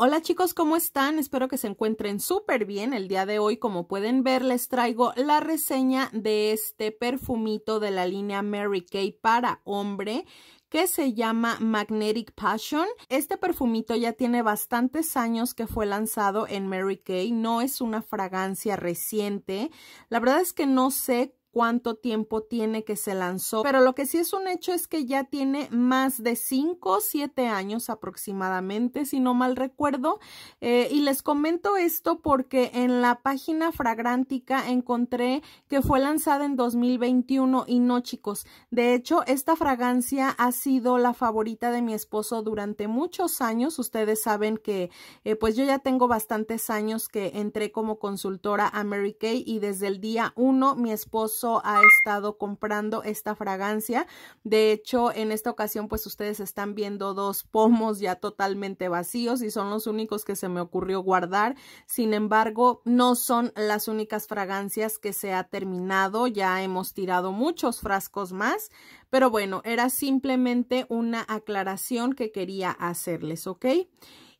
Hola chicos, ¿cómo están? Espero que se encuentren súper bien. El día de hoy, como pueden ver, les traigo la reseña de este perfumito de la línea Mary Kay para hombre que se llama Magnetic Passion. Este perfumito ya tiene bastantes años que fue lanzado en Mary Kay, no es una fragancia reciente. La verdad es que no sé cuánto tiempo tiene que se lanzó, pero lo que sí es un hecho es que ya tiene más de 5 o 7 años aproximadamente, si no mal recuerdo. Eh, y les comento esto porque en la página fragrántica encontré que fue lanzada en 2021 y no chicos. De hecho, esta fragancia ha sido la favorita de mi esposo durante muchos años. Ustedes saben que eh, pues yo ya tengo bastantes años que entré como consultora a Mary Kay y desde el día 1 mi esposo ha estado comprando esta fragancia. De hecho, en esta ocasión, pues ustedes están viendo dos pomos ya totalmente vacíos y son los únicos que se me ocurrió guardar. Sin embargo, no son las únicas fragancias que se ha terminado. Ya hemos tirado muchos frascos más, pero bueno, era simplemente una aclaración que quería hacerles, ¿ok?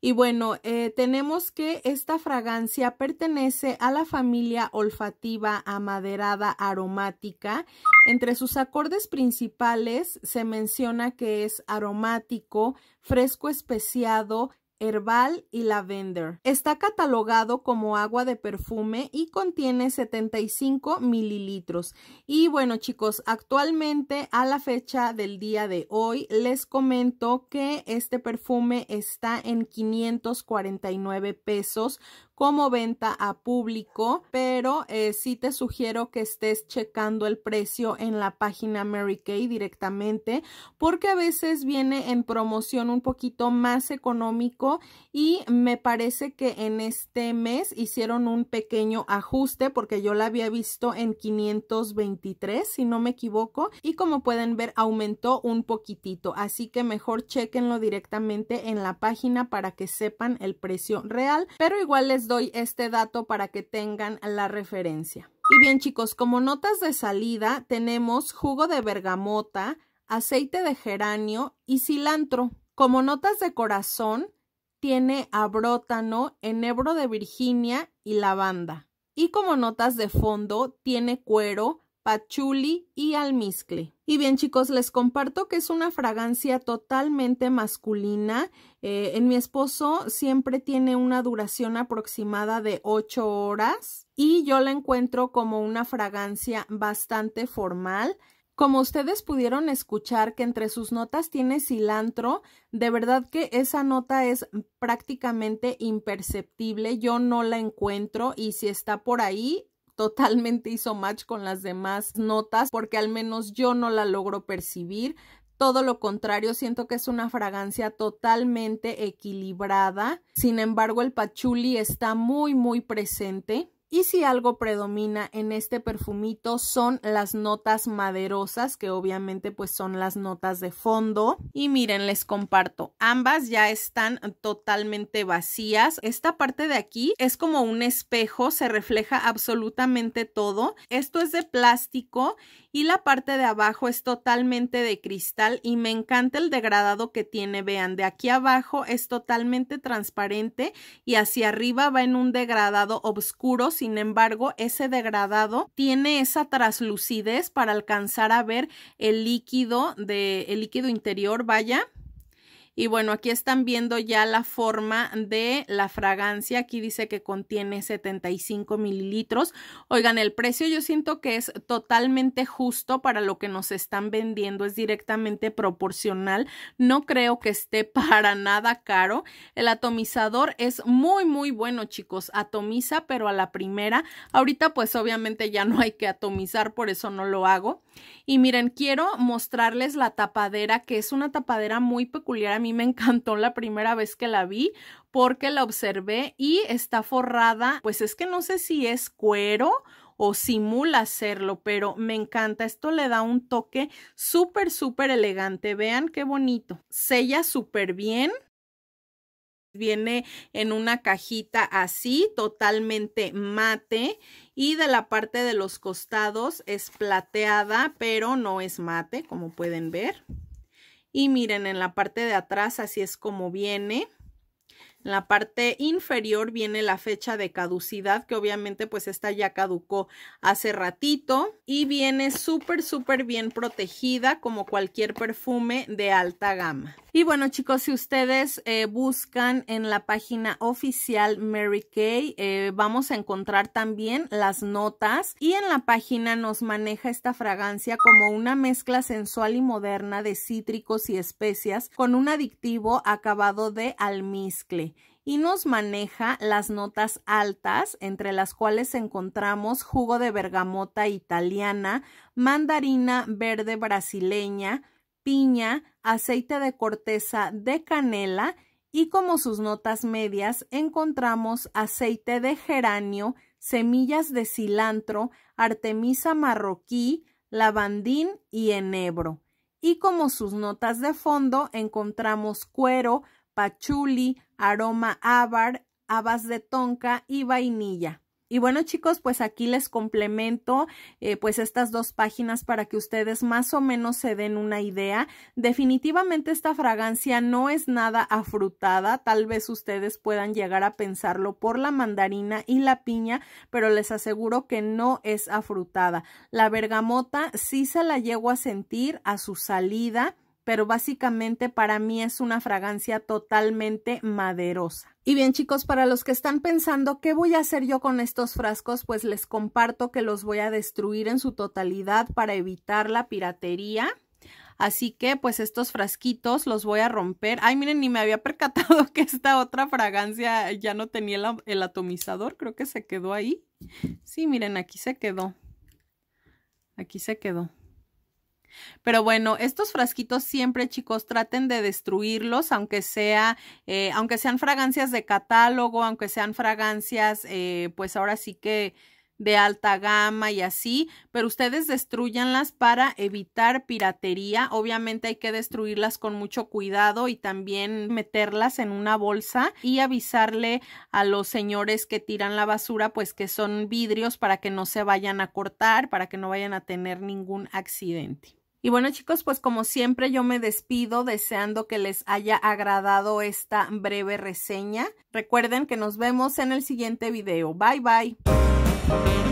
Y bueno, eh, tenemos que esta fragancia pertenece a la familia olfativa amaderada aromática. Entre sus acordes principales se menciona que es aromático, fresco especiado, herbal y lavender. Está catalogado como agua de perfume y contiene 75 mililitros. Y bueno chicos, actualmente a la fecha del día de hoy les comento que este perfume está en 549 pesos como venta a público, pero eh, sí te sugiero que estés checando el precio en la página Mary Kay directamente porque a veces viene en promoción un poquito más económico y me parece que en este mes hicieron un pequeño ajuste porque yo la había visto en 523 si no me equivoco y como pueden ver aumentó un poquitito así que mejor chequenlo directamente en la página para que sepan el precio real pero igual les doy este dato para que tengan la referencia. Y bien chicos, como notas de salida tenemos jugo de bergamota, aceite de geranio y cilantro. Como notas de corazón tiene abrótano, enebro de Virginia y lavanda. Y como notas de fondo tiene cuero, patchouli y almizcle. Y bien chicos, les comparto que es una fragancia totalmente masculina. Eh, en mi esposo siempre tiene una duración aproximada de 8 horas y yo la encuentro como una fragancia bastante formal. Como ustedes pudieron escuchar que entre sus notas tiene cilantro, de verdad que esa nota es prácticamente imperceptible, yo no la encuentro y si está por ahí totalmente hizo match con las demás notas porque al menos yo no la logro percibir. Todo lo contrario, siento que es una fragancia totalmente equilibrada. Sin embargo, el pachuli está muy, muy presente. Y si algo predomina en este perfumito son las notas maderosas, que obviamente pues son las notas de fondo. Y miren, les comparto, ambas ya están totalmente vacías. Esta parte de aquí es como un espejo, se refleja absolutamente todo. Esto es de plástico y la parte de abajo es totalmente de cristal y me encanta el degradado que tiene. Vean, de aquí abajo es totalmente transparente y hacia arriba va en un degradado oscuro sin embargo, ese degradado tiene esa traslucidez para alcanzar a ver el líquido de el líquido interior, vaya, y bueno, aquí están viendo ya la forma de la fragancia. Aquí dice que contiene 75 mililitros. Oigan, el precio yo siento que es totalmente justo para lo que nos están vendiendo. Es directamente proporcional. No creo que esté para nada caro. El atomizador es muy, muy bueno, chicos. Atomiza, pero a la primera. Ahorita pues obviamente ya no hay que atomizar, por eso no lo hago y miren, quiero mostrarles la tapadera, que es una tapadera muy peculiar. A mí me encantó la primera vez que la vi porque la observé y está forrada, pues es que no sé si es cuero o simula serlo, pero me encanta. Esto le da un toque súper, súper elegante. Vean qué bonito. Sella súper bien viene en una cajita así, totalmente mate. Y de la parte de los costados es plateada, pero no es mate, como pueden ver. Y miren, en la parte de atrás así es como viene. En la parte inferior viene la fecha de caducidad, que obviamente pues esta ya caducó hace ratito. Y viene súper, súper bien protegida como cualquier perfume de alta gama. Y bueno, chicos, si ustedes eh, buscan en la página oficial Mary Kay, eh, vamos a encontrar también las notas. Y en la página nos maneja esta fragancia como una mezcla sensual y moderna de cítricos y especias con un adictivo acabado de almizcle y nos maneja las notas altas, entre las cuales encontramos jugo de bergamota italiana, mandarina verde brasileña, piña, aceite de corteza de canela y como sus notas medias encontramos aceite de geranio, semillas de cilantro, artemisa marroquí, lavandín y enebro. Y como sus notas de fondo encontramos cuero, pachuli, aroma ávar, habas de tonca y vainilla. Y bueno chicos, pues aquí les complemento eh, pues estas dos páginas para que ustedes más o menos se den una idea. Definitivamente esta fragancia no es nada afrutada, tal vez ustedes puedan llegar a pensarlo por la mandarina y la piña, pero les aseguro que no es afrutada. La bergamota sí se la llego a sentir a su salida pero básicamente para mí es una fragancia totalmente maderosa. Y bien chicos, para los que están pensando qué voy a hacer yo con estos frascos, pues les comparto que los voy a destruir en su totalidad para evitar la piratería. Así que pues estos frasquitos los voy a romper. Ay, miren, ni me había percatado que esta otra fragancia ya no tenía el, atomizador. Creo que se quedó ahí. Sí, miren, aquí se quedó. Aquí se quedó. Pero bueno, estos frasquitos siempre, chicos, traten de destruirlos, aunque sea, eh, aunque sean fragancias de catálogo, aunque sean fragancias, eh, pues ahora sí que de alta gama y así, pero ustedes destruyanlas para evitar piratería. Obviamente hay que destruirlas con mucho cuidado y también meterlas en una bolsa y avisarle a los señores que tiran la basura pues que son vidrios para que no se vayan a cortar, para que no vayan a tener ningún accidente. Y bueno chicos, pues como siempre yo me despido deseando que les haya agradado esta breve reseña. Recuerden que nos vemos en el siguiente video. Bye bye.